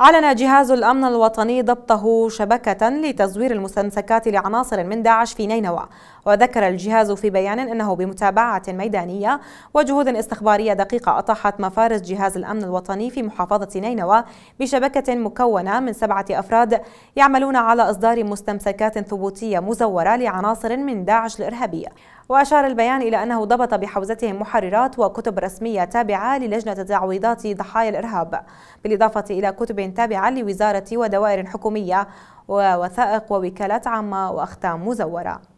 أعلن جهاز الأمن الوطني ضبطه شبكة لتزوير المستمسكات لعناصر من داعش في نينوى وذكر الجهاز في بيان أنه بمتابعة ميدانية وجهود استخبارية دقيقة أطاحت مفارس جهاز الأمن الوطني في محافظة نينوى بشبكة مكونة من سبعة أفراد يعملون على إصدار مستمسكات ثبوتية مزورة لعناصر من داعش الإرهابية وأشار البيان إلى أنه ضبط بحوزتهم محررات وكتب رسمية تابعة للجنة تعويضات ضحايا الإرهاب بالإضافة إلى كتب تابعة لوزارة ودوائر حكومية ووثائق ووكالات عامة وأختام مزورة